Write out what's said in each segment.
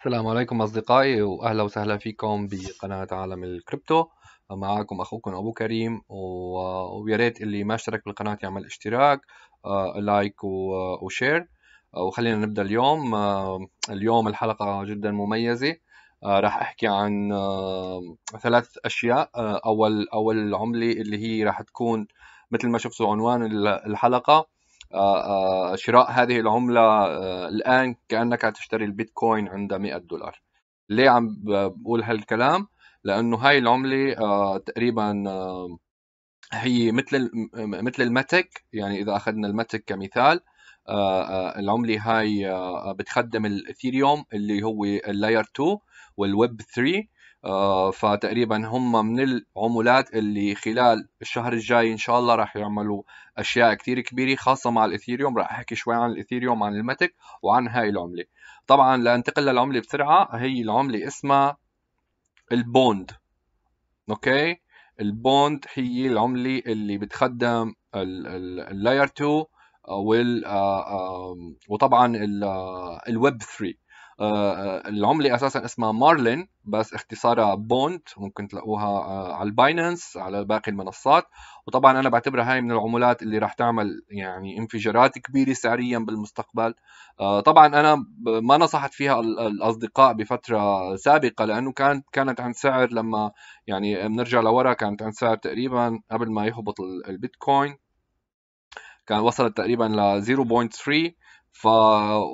السلام عليكم أصدقائي وأهلا وسهلا فيكم بقناة عالم الكريبتو معكم أخوكم أبو كريم ويا ريت اللي ما اشترك بالقناة يعمل اشتراك آه، لايك وشير آه، وخلينا نبدأ اليوم آه، اليوم الحلقة جدا مميزة راح أحكي عن ثلاث أشياء أول أول عملة اللي هي راح تكون مثل ما شفتوا عنوان الحلقة آه، آه، شراء هذه العملة آه، الآن كأنك تشتري البيتكوين عند 100 دولار ليه عم بقول هالكلام؟ لأنه هاي العملة تقريبا هي مثل مثل المتك يعني إذا أخذنا المتك كمثال العملة هاي بتخدم الإثيريوم اللي هو اللاير 2 والويب 3 آه، فتقريبا هم من العمولات اللي خلال الشهر الجاي ان شاء الله راح يعملوا اشياء كثير كبيره خاصه مع الاثيريوم راح احكي شوي عن الاثيريوم عن المتك وعن هاي العمله طبعا لانتقل للعمله بسرعه هي العمله اسمها البوند اوكي البوند هي العمله اللي بتخدم اللاير 2 آه، وال آه، آه، وطبعا الويب 3 العملة أساسا اسمها مارلين بس اختصارها بوند ممكن تلاقوها على الباينانس على باقي المنصات وطبعا أنا بعتبرها هاي من العملات اللي راح تعمل يعني انفجارات كبيرة سعريا بالمستقبل طبعا أنا ما نصحت فيها الأصدقاء بفترة سابقة لأنه كانت كانت عن سعر لما يعني بنرجع لورا كانت عن سعر تقريبا قبل ما يهبط البيتكوين كان وصلت تقريبا ل 0.3 ف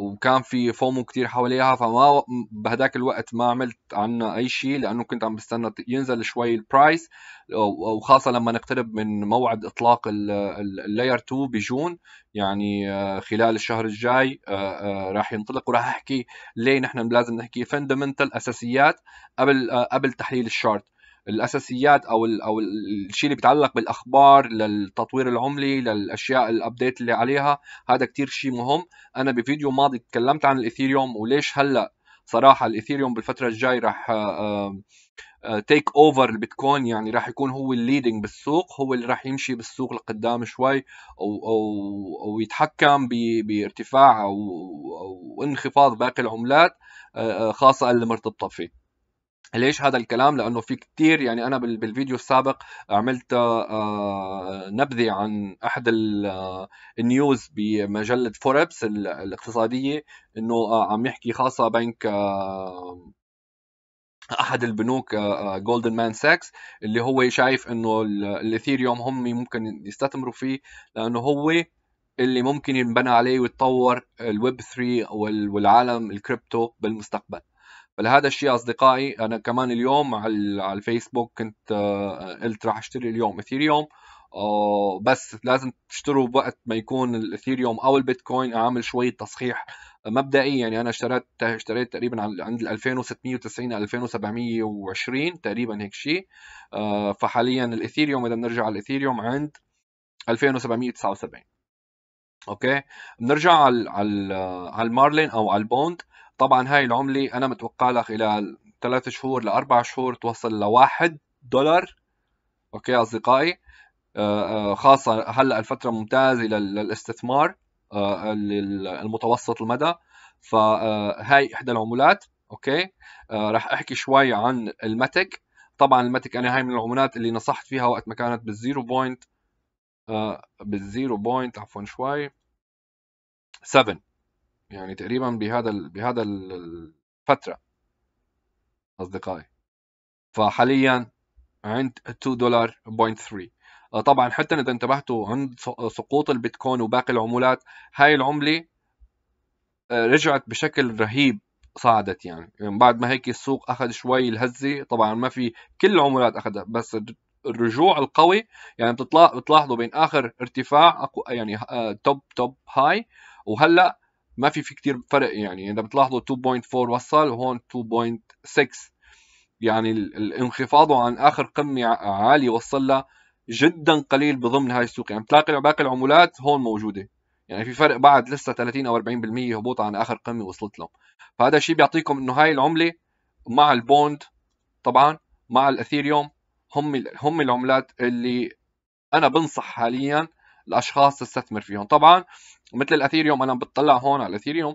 وكان في فومو كتير حواليها فما بهداك الوقت ما عملت عنها اي شيء لانه كنت عم بستنى ينزل شوي البرايس وخاصه لما نقترب من موعد اطلاق اللاير 2 بجون يعني آه، خلال الشهر الجاي آه، آه، راح ينطلق وراح احكي ليه نحن لازم نحكي فندمنتال اساسيات قبل قبل تحليل الشارت الاساسيات او ال او الشيء اللي بيتعلق بالاخبار للتطوير العملي للاشياء الابديت اللي عليها هذا كتير شيء مهم انا بفيديو ماضي تكلمت عن الايثيريوم وليش هلا صراحه الايثيريوم بالفتره الجاي رح تيك اوفر البيتكوين يعني راح يكون هو الليدنج بالسوق هو اللي راح يمشي بالسوق لقدام شوي او او ويتحكم بارتفاع او, انخفاض باقي العملات آه، آه، خاصه اللي مرتبطه فيه ليش هذا الكلام؟ لأنه في كتير يعني أنا بالفيديو السابق عملت آه، نبذة عن أحد آه، النيوز بمجلة فوربس الاقتصادية إنه آه، عم يحكي خاصة بنك احد البنوك جولدن مان ساكس اللي هو شايف انه الاثيريوم هم ممكن يستثمروا فيه لانه هو اللي ممكن ينبنى عليه ويتطور الويب 3 والعالم الكريبتو بالمستقبل فلهذا الشيء اصدقائي انا كمان اليوم على الفيسبوك كنت آه، قلت راح اشتري اليوم اثيريوم آه، بس لازم تشتروا وقت ما يكون الاثيريوم او البيتكوين اعمل شويه تصحيح مبدئي يعني انا اشتريت اشتريت تقريبا عند ال 2690 2720 تقريبا هيك شيء آه، فحاليا الاثيريوم اذا بنرجع على الاثيريوم عند 2779 اوكي بنرجع على على المارلين او على البوند طبعا هاي العملة أنا متوقع لها خلال ثلاث شهور لأربع شهور توصل لواحد دولار أوكي أصدقائي آه، آه، خاصة هلا الفترة ممتازة للاستثمار المتوسط آه، المدى فهاي إحدى العملات أوكي راح أحكي شوي عن المتك طبعا المتك أنا هاي من العملات اللي نصحت فيها وقت ما كانت بالزيرو بوينت بالزيرو بوينت عفوا شوي 7 يعني تقريبا بهذا بهذا الفتره اصدقائي فحاليا عند 2 دولار بوينت 3 طبعا حتى اذا انتبهتوا عند سقوط البيتكوين وباقي العمولات هاي العمله آه، رجعت بشكل رهيب صعدت يعني. يعني بعد ما هيك السوق اخذ شوي الهزه طبعا ما في كل العمولات اخذها بس الرجوع القوي يعني بتطلع بتلاحظوا بين اخر ارتفاع يعني توب توب هاي وهلا ما في في كثير فرق يعني اذا بتلاحظوا 2.4 وصل وهون 2.6 يعني الانخفاض عن اخر قمه عاليه وصل لها جدا قليل بضمن هاي السوق يعني بتلاقي باقي العمولات هون موجوده يعني في فرق بعد لسه 30 او 40% هبوط عن اخر قمه وصلت لهم فهذا الشيء بيعطيكم انه هاي العمله مع البوند طبعا مع الاثيريوم هم هم العملات اللي انا بنصح حاليا الاشخاص تستثمر فيهم طبعا مثل الاثيريوم انا بتطلع هون على الاثيريوم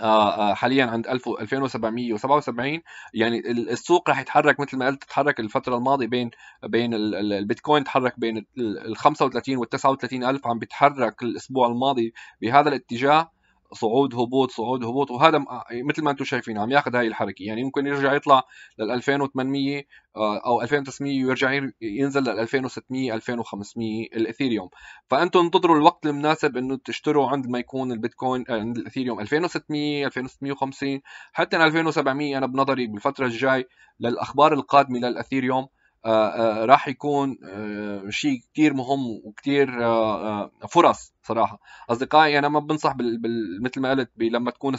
آه آه حاليا عند 2777 يعني السوق راح يتحرك مثل ما قلت تحرك الفتره الماضيه بين بين البيتكوين تحرك بين ال 35 وال 39 الف عم بيتحرك الاسبوع الماضي بهذا الاتجاه صعود هبوط صعود هبوط وهذا آه، مثل ما انتم شايفين عم ياخذ هاي الحركه يعني ممكن يرجع يطلع لل 2800 آه، او 2900 ويرجع ينزل لل 2600 2500 الاثيريوم فانتم انتظروا الوقت المناسب انه تشتروا عند ما يكون البيتكوين آه، عند الاثيريوم 2600 2650 حتى 2700 انا بنظري بالفتره الجاي للاخبار القادمه للاثيريوم آه، آه، راح يكون آه، شيء كثير مهم وكثير فرص صراحه اصدقائي انا ما بنصح بال... مثل ما قلت لما تكون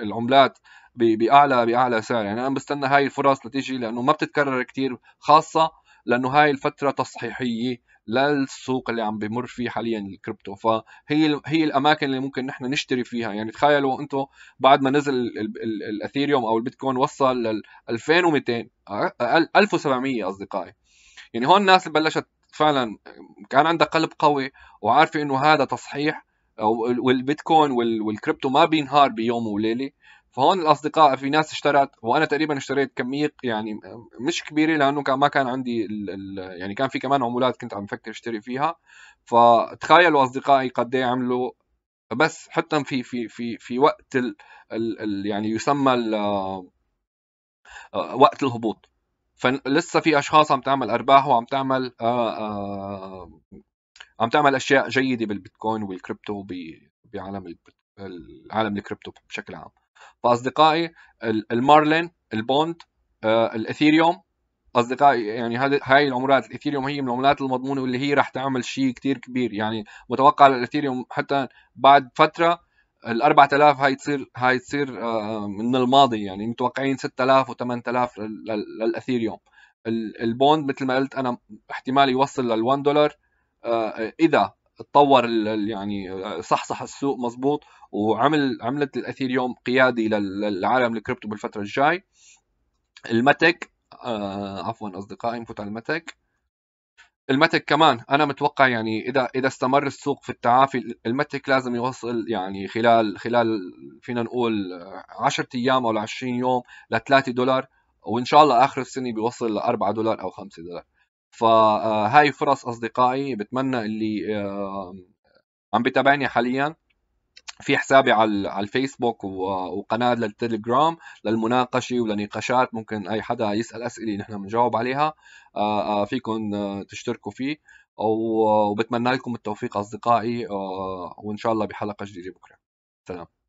العملات باعلى باعلى سعر يعني انا بستنى هاي الفرص لتيجي لانه ما بتتكرر كثير خاصه لانه هاي الفتره تصحيحيه للسوق اللي عم بمر فيه حاليا الكريبتو فهي هي الاماكن اللي ممكن نحن نشتري فيها يعني تخيلوا انتم بعد ما نزل الاثيريوم او البيتكوين وصل لل 2200 1700 اصدقائي يعني هون الناس بلشت فعلا كان عندها قلب قوي وعارفه انه هذا تصحيح والبيتكوين والكريبتو ما بينهار بيوم وليله فهون الاصدقاء في ناس اشترت وانا تقريبا اشتريت كميه يعني مش كبيره لانه كان ما كان عندي الـ الـ يعني كان في كمان عمولات كنت عم فكر اشتري فيها فتخيلوا اصدقائي قد ايه عملوا بس حتى في في في في وقت الـ الـ الـ يعني يسمى الـ آه، وقت الهبوط فلسه في اشخاص عم تعمل ارباح وعم تعمل آآ آه، آآ آه، عم تعمل اشياء جيده بالبيتكوين والكريبتو بعالم العالم الكريبتو بشكل عام فاصدقائي المارلين البوند آه، الاثيريوم اصدقائي يعني هذه هاي العملات الاثيريوم هي من العملات المضمونه واللي هي راح تعمل شيء كثير كبير يعني متوقع الاثيريوم حتى بعد فتره ال 4000 هاي تصير هاي تصير آه، من الماضي يعني متوقعين 6000 و8000 للاثيريوم البوند مثل ما قلت انا احتمال يوصل لل 1 دولار آه، اذا تطور يعني صحصح السوق مزبوط وعمل عملت الاثيريوم قيادي للعالم الكريبتو بالفتره الجاي المتك آه عفوا اصدقائي نفوت على المتك المتك كمان انا متوقع يعني اذا اذا استمر السوق في التعافي المتك لازم يوصل يعني خلال خلال فينا نقول 10 ايام ولا 20 يوم ل 3 دولار وان شاء الله اخر السنه بيوصل ل 4 دولار او 5 دولار فهاي آه، فرص اصدقائي بتمنى اللي آه، عم بتابعني حاليا في حسابي على الفيسبوك وقناه للتليجرام للمناقشه ولنقاشات ممكن اي حدا يسال اسئله نحن بنجاوب عليها آه، آه، فيكم آه، تشتركوا فيه وبتمنى لكم التوفيق اصدقائي وان شاء الله بحلقه جديده بكره سلام